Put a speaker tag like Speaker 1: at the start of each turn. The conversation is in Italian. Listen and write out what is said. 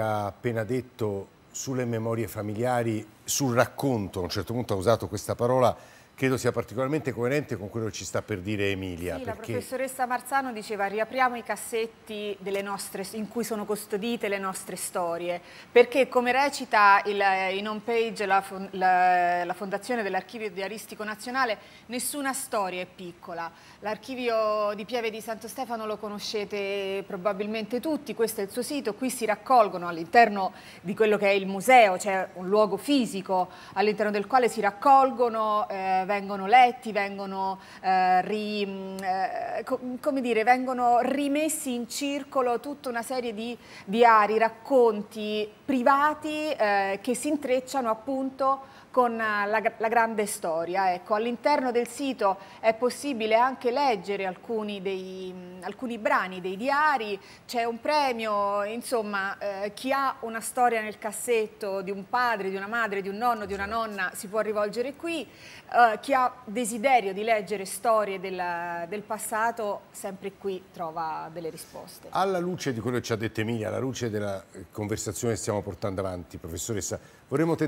Speaker 1: ha appena detto sulle memorie familiari, sul racconto, a un certo punto ha usato questa parola credo sia particolarmente coerente con quello che ci sta per dire Emilia. Sì, perché... la
Speaker 2: professoressa Marzano diceva riapriamo i cassetti nostre, in cui sono custodite le nostre storie, perché come recita il, eh, in home page la, la, la fondazione dell'archivio diaristico nazionale, nessuna storia è piccola. L'archivio di Pieve di Santo Stefano lo conoscete probabilmente tutti, questo è il suo sito, qui si raccolgono all'interno di quello che è il museo, cioè un luogo fisico all'interno del quale si raccolgono... Eh, vengono letti, vengono eh, ri, eh, come dire, vengono rimessi in circolo tutta una serie di diari, racconti privati eh, che si intrecciano appunto con eh, la, la grande storia. Ecco, all'interno del sito è possibile anche leggere alcuni, dei, alcuni brani dei diari, c'è un premio, insomma eh, chi ha una storia nel cassetto di un padre, di una madre, di un nonno, di una certo. nonna si può rivolgere qui, eh, chi ha desiderio di leggere storie della, del passato sempre qui trova delle risposte. Alla
Speaker 1: luce di quello che ci ha detto Emilia, alla luce della conversazione che stiamo portando avanti, professoressa, vorremmo tentare